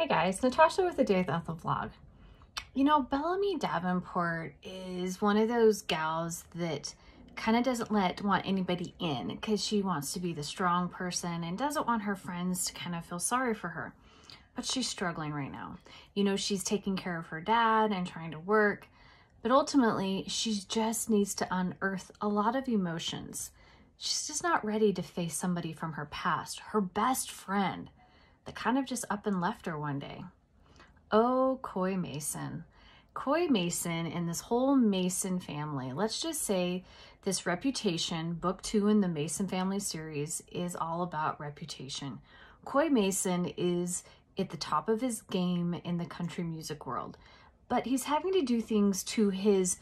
Hey guys, Natasha with the Day with Ethel vlog. You know, Bellamy Davenport is one of those gals that kind of doesn't let want anybody in because she wants to be the strong person and doesn't want her friends to kind of feel sorry for her. But she's struggling right now. You know, she's taking care of her dad and trying to work, but ultimately she just needs to unearth a lot of emotions. She's just not ready to face somebody from her past, her best friend that kind of just up and left her one day. Oh, Coy Mason. Coy Mason and this whole Mason family, let's just say this reputation, book two in the Mason family series, is all about reputation. Coy Mason is at the top of his game in the country music world, but he's having to do things to his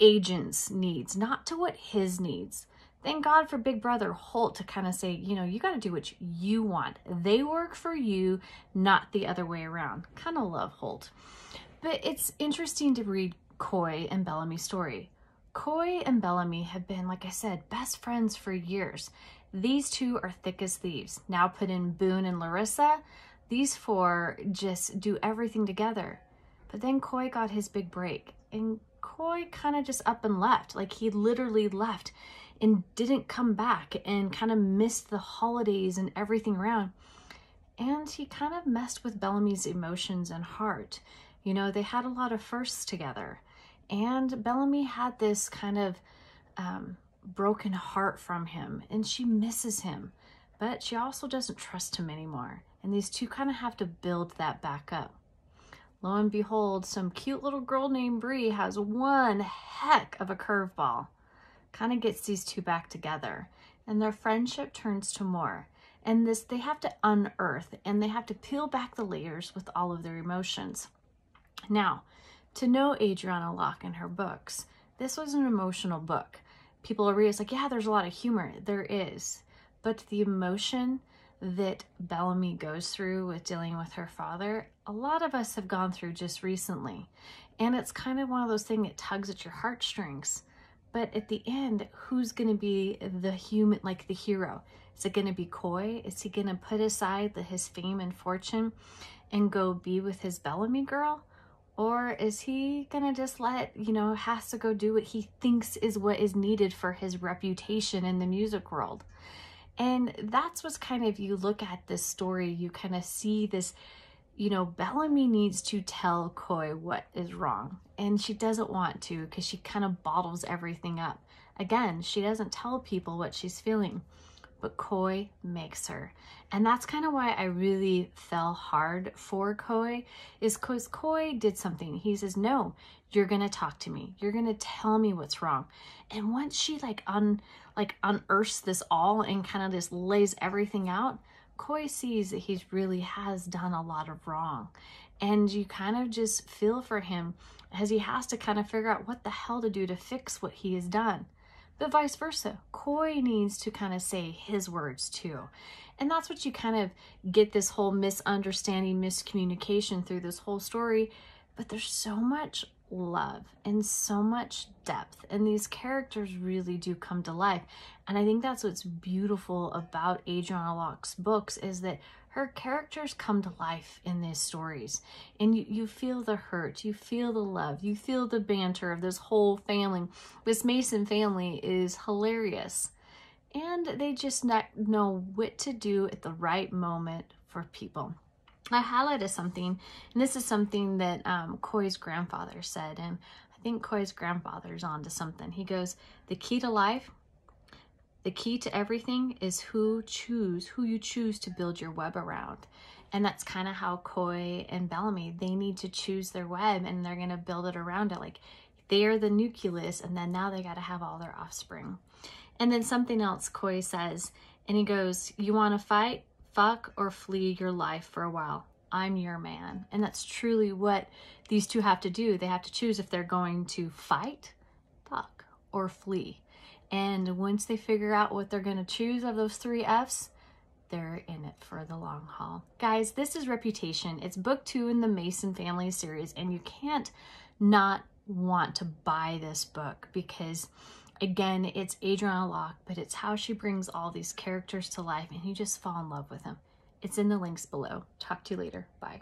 agent's needs, not to what his needs thank God for Big Brother Holt to kind of say, you know, you got to do what you want. They work for you, not the other way around. Kind of love Holt. But it's interesting to read Coy and Bellamy's story. Coy and Bellamy have been, like I said, best friends for years. These two are thick as thieves. Now put in Boone and Larissa. These four just do everything together. But then Coy got his big break, and Coy kind of just up and left. Like he literally left and didn't come back and kind of missed the holidays and everything around. And he kind of messed with Bellamy's emotions and heart. You know, they had a lot of firsts together. And Bellamy had this kind of um, broken heart from him, and she misses him. But she also doesn't trust him anymore. And these two kind of have to build that back up. Lo and behold, some cute little girl named Bree has one heck of a curveball kind of gets these two back together and their friendship turns to more. And this, they have to unearth and they have to peel back the layers with all of their emotions. Now, to know Adriana Locke and her books, this was an emotional book. People are always like, yeah, there's a lot of humor. There is. But the emotion that Bellamy goes through with dealing with her father, a lot of us have gone through just recently. And it's kind of one of those things that tugs at your heartstrings but at the end, who's going to be the human, like the hero? Is it going to be coy? Is he going to put aside the, his fame and fortune and go be with his Bellamy girl? Or is he going to just let, you know, has to go do what he thinks is what is needed for his reputation in the music world? And that's what's kind of, you look at this story, you kind of see this you know, Bellamy needs to tell Koi what is wrong, and she doesn't want to because she kind of bottles everything up. Again, she doesn't tell people what she's feeling, but Koi makes her. And that's kind of why I really fell hard for Koi, is because Koi did something. He says, no, you're going to talk to me. You're going to tell me what's wrong. And once she like, un, like unearths this all and kind of just lays everything out, Koi sees that he really has done a lot of wrong. And you kind of just feel for him as he has to kind of figure out what the hell to do to fix what he has done. But vice versa, Koi needs to kind of say his words too. And that's what you kind of get this whole misunderstanding, miscommunication through this whole story. But there's so much love and so much depth. And these characters really do come to life. And I think that's what's beautiful about Adriana Locke's books is that her characters come to life in these stories. And you, you feel the hurt, you feel the love, you feel the banter of this whole family. This Mason family is hilarious. And they just not know what to do at the right moment for people. I highlighted something, and this is something that um, Coy's grandfather said, and I think Coy's grandfather's onto something. He goes, the key to life, the key to everything is who choose, who you choose to build your web around. And that's kind of how Coy and Bellamy, they need to choose their web and they're going to build it around it. Like they're the nucleus and then now they got to have all their offspring. And then something else Coy says, and he goes, you want to fight? fuck or flee your life for a while. I'm your man. And that's truly what these two have to do. They have to choose if they're going to fight, fuck, or flee. And once they figure out what they're going to choose of those three F's, they're in it for the long haul. Guys, this is Reputation. It's book two in the Mason Family series, and you can't not want to buy this book because Again, it's Adriana Locke, but it's how she brings all these characters to life and you just fall in love with them. It's in the links below. Talk to you later. Bye.